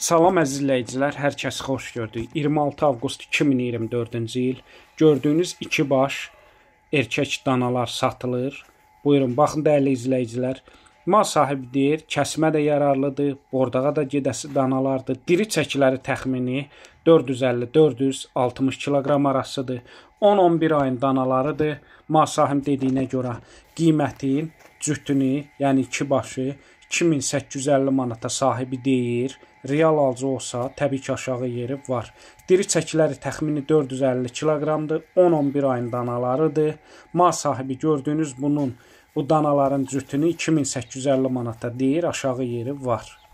Salam əzizləyicilər, hər kəs xoş gördük. 26 avqust 2024-cü il gördüyünüz iki baş erkək danalar satılır. Buyurun, baxın dəyərli izləyicilər. Mal sahibi deyir, kəsmə də yararlıdır, bordağa da gedəsi danalardır. Diri çəkiləri təxmini 450-460 kiloqram arasıdır. 10-11 ayın danalarıdır. Mal sahib dediyinə görə qiymətin cütünü, yəni iki başı 2850 manata sahibi deyir. Real alıcı olsa təbii ki, aşağı yeri var. Diri çəkiləri təxmini 450 kq-dır. 10-11 ayın danalarıdır. Mal sahibi gördüyünüz bunun bu danaların cütünü 2850 manata deyir, aşağı yeri var.